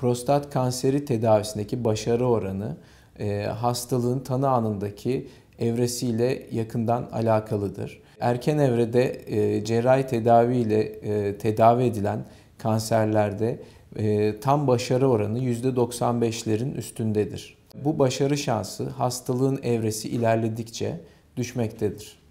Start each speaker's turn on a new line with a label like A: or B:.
A: prostat kanseri tedavisindeki başarı oranı e, hastalığın tanı anındaki evresiyle yakından alakalıdır. Erken evrede e, cerrahi tedaviyle e, tedavi edilen kanserlerde tam başarı oranı %95'lerin üstündedir. Bu başarı şansı hastalığın evresi ilerledikçe düşmektedir.